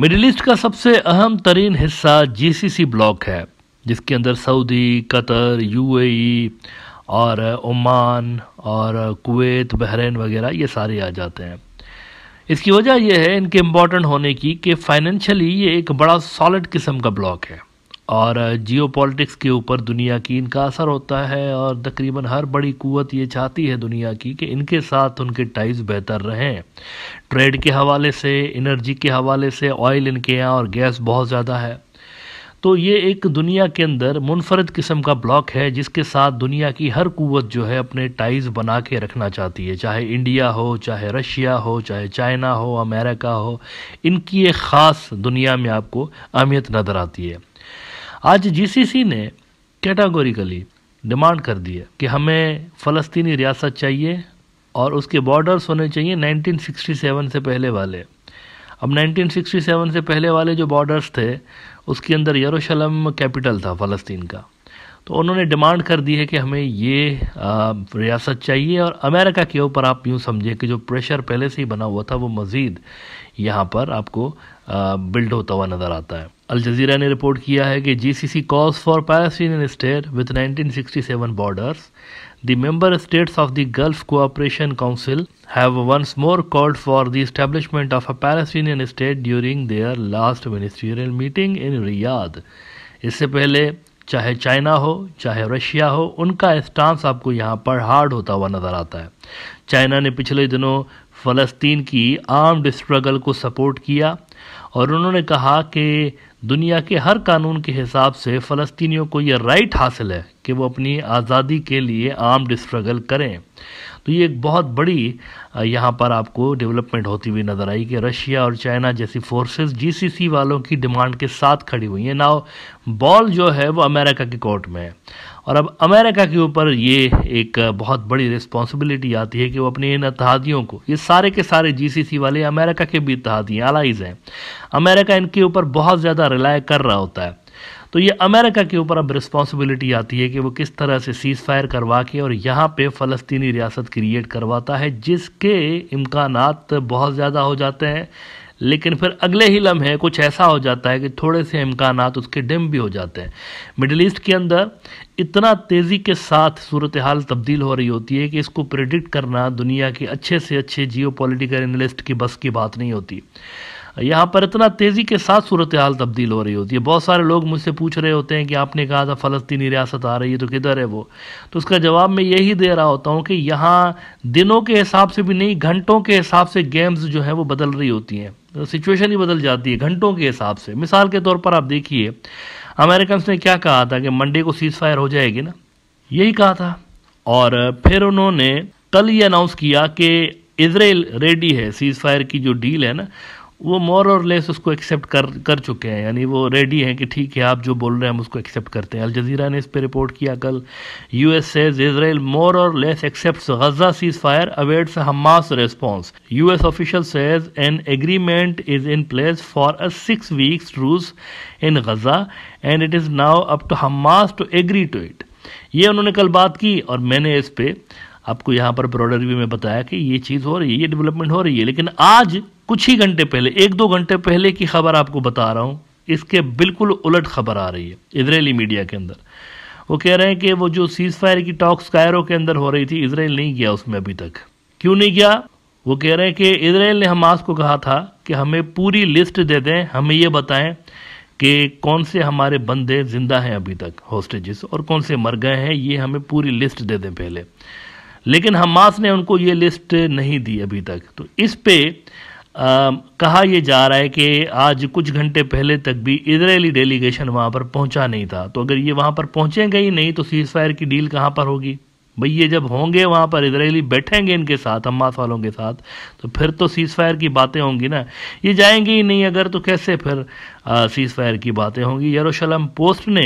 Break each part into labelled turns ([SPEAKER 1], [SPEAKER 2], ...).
[SPEAKER 1] Middle east का सबसे अहम तरीन हिस्सा जीसीसी ब्लॉक है जिसके अंदर सऊदी कतर यूएई और ओमान और कुवैत बहरीन वगैरह ये सारे आ जाते हैं इसकी वजह यह है इनके इम्पोर्टेंट होने की कि फाइनेंशियली ये एक बड़ा सॉलिड किस्म का ब्लॉक है और जियो पॉलिटिक्स के ऊपर दुनिया की इनका असर होता है और तकरीबन हर बड़ी कुत ये चाहती है दुनिया की कि इनके साथ उनके टाइज बेहतर रहें ट्रेड के हवाले से एनर्जी के हवाले से ऑयल इनके यहाँ और गैस बहुत ज़्यादा है तो ये एक दुनिया के अंदर मुनफरद किस्म का ब्लॉक है जिसके साथ दुनिया की हर क़ुत जो है अपने टाइज बना के रखना चाहती है चाहे इंडिया हो चाहे रशिया हो चाहे चाइना हो अमेरिका हो इनकी एक ख़ास दुनिया में आपको अहमियत नज़र आती है आज जीसीसी ने कैटागोरिकली डिमांड कर दी है कि हमें फ़लस्तीनी रियासत चाहिए और उसके बॉर्डर्स होने चाहिए 1967 से पहले वाले अब 1967 से पहले वाले जो बॉर्डर्स थे उसके अंदर यरूशलेम कैपिटल था फ़लस्तीन का तो उन्होंने डिमांड कर दी है कि हमें ये रियासत चाहिए और अमेरिका के ऊपर आप यूँ समझें कि जो प्रेशर पहले से ही बना हुआ था वो मज़ीद यहाँ पर आपको बिल्ड होता हुआ नज़र आता है अल जजीरा ने रिपोर्ट किया है कि G C C calls for Palestine state with nineteen sixty seven borders the member states of the gulf cooperation council have once more called for the establishment of a Palestinian state during their last ministerial meeting in Riyadh इससे पहले चाहे China हो चाहे Russia हो उनका stance आपको यहाँ पर हार्ड होता हुआ नज़र आता है चाइना ने पिछले दिनों फ़लस्तीन की आर्म्ड स्ट्रगल को सपोर्ट किया और उन्होंने कहा कि दुनिया के हर कानून के हिसाब से फ़लस्तियों को ये राइट हासिल है कि वो अपनी आज़ादी के लिए आर्म्ड स्ट्रगल करें तो ये एक बहुत बड़ी यहाँ पर आपको डेवलपमेंट होती हुई नज़र आई कि रशिया और चाइना जैसी फोर्सेस जीसीसी वालों की डिमांड के साथ खड़ी हुई हैं नाउ बॉल जो है वो अमेरिका के कोर्ट में है और अब अमेरिका के ऊपर ये एक बहुत बड़ी रिस्पॉन्सिबिलिटी आती है कि वो अपने इन इतिहादियों को ये सारे के सारे जीसीसी वाले अमेरिका के भी इतिहादी अलाइज हैं अमेरिका इनके ऊपर बहुत ज़्यादा रिलाय कर रहा होता है तो ये अमेरिका के ऊपर अब रिस्पॉन्सिबिलिटी आती है कि वो किस तरह से सीज फायर करवा के और यहाँ पे फ़लस्तीनी रियासत क्रिएट करवाता है जिसके इम्कान बहुत ज़्यादा हो जाते हैं लेकिन फिर अगले ही लम्हे कुछ ऐसा हो जाता है कि थोड़े से इम्कान उसके डिम भी हो जाते हैं मिडल ईस्ट के अंदर इतना तेज़ी के साथ सूरत हाल तब्दील हो रही होती है कि इसको प्रिडिक्ट करना दुनिया के अच्छे से अच्छे जियो एनालिस्ट की बस की बात नहीं होती यहाँ पर इतना तेज़ी के साथ सूरत हाल तब्दील हो रही होती है बहुत सारे लोग मुझसे पूछ रहे होते हैं कि आपने कहा था फ़लस्तनी रियासत आ रही है तो किधर है वो तो उसका जवाब मैं यही दे रहा होता हूँ कि यहाँ दिनों के हिसाब से भी नहीं घंटों के हिसाब से गेम्स जो हैं वो बदल रही होती हैं तो सिचुएशन ही बदल जाती है घंटों के हिसाब से मिसाल के तौर पर आप देखिए अमेरिकन ने क्या कहा था कि मंडे को सीज़ फायर हो जाएगी ना यही कहा था और फिर उन्होंने कल ये अनाउंस किया कि इसराइल रेडी है सीज़ फायर की जो डील है ना वो मोर और लेस उसको एक्सेप्ट कर कर चुके हैं यानी वो रेडी हैं कि ठीक है आप जो बोल रहे हैं हम उसको एक्सेप्ट करते हैं अल जजीरा ने इस पर रिपोर्ट किया कल U S says Israel more or less accept Gaza cease fire awaits Hamas response U S official says an agreement is in place for a six weeks truce in Gaza and it is now up to Hamas to agree to it ये उन्होंने कल बात की और मैंने इस पर आपको यहाँ पर ब्रॉडर व्यू में बताया कि ये चीज़ हो रही है ये डेवलपमेंट हो रही है लेकिन आज कुछ ही घंटे पहले एक दो घंटे पहले की खबर आपको बता रहा हूँ इसके बिल्कुल उलट खबर आ रही है इसराइली मीडिया के अंदर वो कह रहे हैं कि वो जो सीज फायर की टॉक्स कायरों के अंदर हो रही थी इसराइल नहीं किया उसमें अभी तक क्यों नहीं किया वो कह रहे हैं कि इसराइल ने हमास को कहा था कि हमें पूरी लिस्ट दे दें हमें ये बताएं कि कौन से हमारे बंदे ज़िंदा हैं अभी तक हॉस्टेजेस और कौन से मर गए हैं ये हमें पूरी लिस्ट दे दें पहले लेकिन हमास ने उनको ये लिस्ट नहीं दी अभी तक तो इस पे कहा यह जा रहा है कि आज कुछ घंटे पहले तक भी इसराइली डेलीगेशन वहाँ पर पहुँचा नहीं था तो अगर ये वहाँ पर पहुँचेंगे ही नहीं तो सीज फायर की डील कहाँ पर होगी भाई ये जब होंगे वहाँ पर इसराइली बैठेंगे इनके साथ हमास वालों के साथ तो फिर तो सीज़ फायर की बातें होंगी ना ये जाएंगे ही नहीं अगर तो कैसे फिर सीज़ फायर की बातें होंगी यरूशलेम पोस्ट ने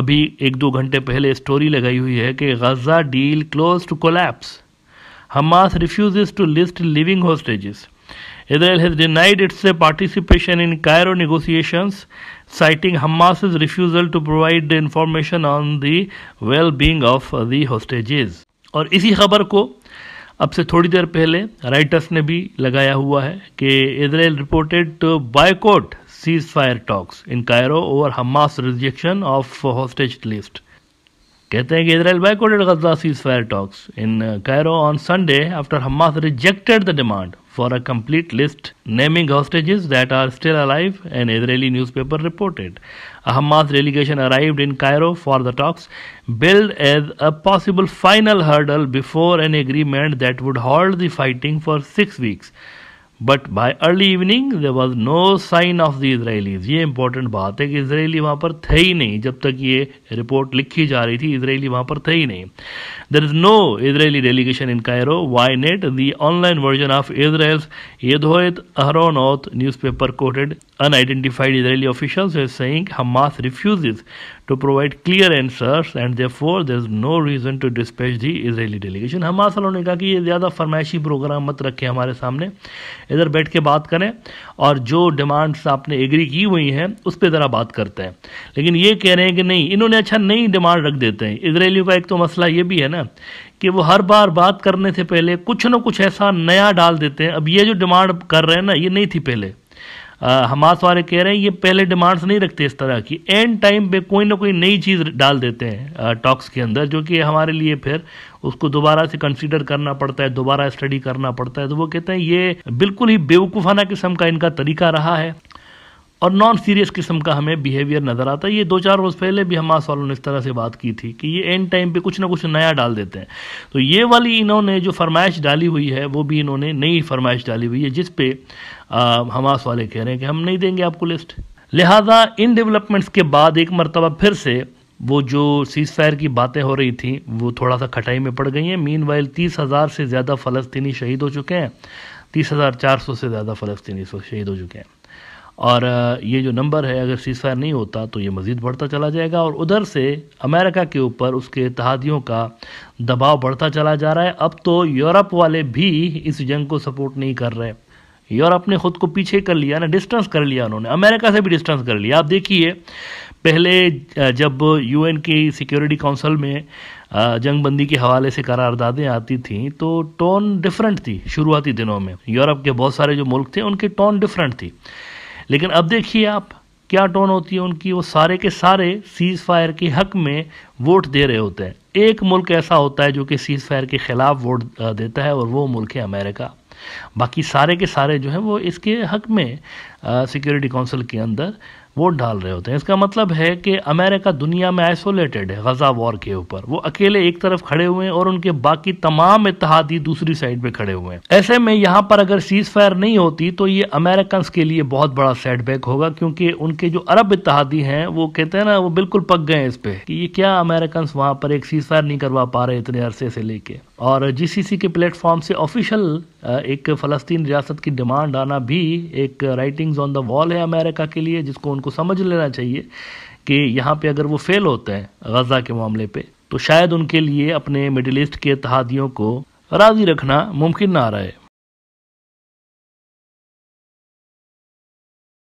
[SPEAKER 1] अभी एक दो घंटे पहले स्टोरी लगाई हुई है कि Gaza deal close to collapse Hamas refuses to list living hostages Israel has denied its uh, participation in Cairo negotiations, citing Hamas's refusal to provide the information on the well-being of uh, the hostages. और इसी खबर को अब से थोड़ी देर पहले writers ने भी लगाया हुआ है कि Israel reported to boycott cease fire talks in Cairo over Hamas rejection of hostage list कहते हैं कि Israel boycotted Gaza cease fire talks in Cairo on Sunday after Hamas rejected the demand for a complete list naming hostages that are still alive, an Israeli newspaper reported. A Hamas delegation arrived in Cairo for the talks, billed as a possible final hurdle before an agreement that would halt the fighting for six weeks. But by early evening there was no sign of the Israelis ये important बात है कि Israeli वहां पर थे ही नहीं जब तक ये रिपोर्ट लिखी जा रही थी इसराइली वहां पर थे ही नहीं there is no Israeli delegation in Cairo Ynet the online version of Israel's Yedioth Ahronoth news paper quoted unidentified Israeli official were saying Hamas refuses to provide clear answers and therefore there is no reason to dispatch the Israeli delegation. Hamas वालों ने कहा कि ये ज़्यादा फरमाइशी programme मत रखें हमारे सामने इधर बैठ के बात करें और जो डिमांड्स आपने एग्री की हुई हैं उस पर ज़रा बात करते हैं लेकिन ये कह रहे हैं कि नहीं इन्होंने अच्छा नई डिमांड रख देते हैं इसराइलियों का एक तो मसला ये भी है ना कि वो हर बार बात करने से पहले कुछ ना कुछ ऐसा नया डाल देते हैं अब ये जो डिमांड कर रहे हैं ना ये नहीं थी पहले हमास वाले कह रहे हैं ये पहले डिमांड्स नहीं रखते इस तरह की एंड टाइम पे कोई ना कोई नई चीज़ डाल देते हैं टॉक्स के अंदर जो कि हमारे लिए फिर उसको दोबारा से कंसीडर करना पड़ता है दोबारा स्टडी करना पड़ता है तो वो कहते हैं ये बिल्कुल ही बेवकूफ़ाना किस्म का इनका तरीका रहा है और नॉन सीरियस किस्म का हमें बिहेवियर नज़र आता है ये दो चार रोज़ पहले भी हमास वालों ने इस तरह से बात की थी कि ये एंड टाइम पे कुछ ना कुछ नया डाल देते हैं तो ये वाली इन्होंने जो फरमाइश डाली हुई है वो भी इन्होंने नई फरमाइश डाली हुई है जिस पे आ, हमास वाले कह रहे हैं कि हम नहीं देंगे आपको लिस्ट लिहाजा इन डेवलपमेंट्स के बाद एक मरतबा फिर से वो जो सीज फायर की बातें हो रही थी वो थोड़ा सा खटाई में पड़ गई हैं मीन वाइल तीस हज़ार से ज़्यादा फलस्तनी शहीद हो चुके हैं तीस हज़ार चार सौ से ज़्यादा फलस्तनी शहीद हो चुके हैं और ये जो नंबर है अगर सीज फायर नहीं होता तो ये मज़ीद बढ़ता चला जाएगा और उधर से अमेरिका के ऊपर उसके तहादियों का दबाव बढ़ता चला जा रहा है अब तो यूरोप वाले भी इस जंग को सपोर्ट नहीं कर रहे यूरोप ने ख़ुद को पीछे कर लिया ना डिस्टेंस कर लिया उन्होंने अमेरिका से भी डिस्टेंस कर लिया आप देखिए पहले जब एन की सिक्योरिटी काउंसिल में जंगबंदी के हवाले से करारदादें आती थीं तो टोन डिफरेंट थी शुरुआती दिनों में यूरोप के बहुत सारे जो मुल्क थे उनकी टोन डिफरेंट थी लेकिन अब देखिए आप क्या टोन होती है उनकी वो सारे के सारे सीज़ फायर के हक में वोट दे रहे होते हैं एक मुल्क ऐसा होता है जो कि सीज़ फायर के ख़िलाफ़ वोट देता है और वो मुल्क है अमेरिका बाकी सारे के सारे जो हैं वो इसके हक में सिक्योरिटी काउंसिल के अंदर वोट डाल रहे होते हैं इसका मतलब है कि अमेरिका दुनिया में आइसोलेटेड है गजा वॉर के ऊपर वो अकेले एक तरफ खड़े हुए हैं और उनके बाकी तमाम इतिहादी दूसरी साइड पे खड़े हुए हैं ऐसे में यहाँ पर अगर सीज फायर नहीं होती तो ये अमेरिकन के लिए बहुत बड़ा सेटबैक होगा क्योंकि उनके जो अरब इतिहादी हैं वो कहते हैं ना वो बिल्कुल पक गए इस पे कि ये क्या अमेरिकन वहां पर एक सीज फायर नहीं करवा पा रहे इतने अरसे से लेके और जीसीसी के प्लेटफॉर्म से ऑफिशियल एक फ़लस्तीन रियासत की डिमांड आना भी एक राइटिंग्स ऑन द वॉल है अमेरिका के लिए जिसको उनको समझ लेना चाहिए कि यहाँ पे अगर वो फेल होते हैं गज़ा के मामले पे तो शायद उनके लिए अपने मिडिल ईस्ट के तहादियों को राज़ी रखना मुमकिन ना रहे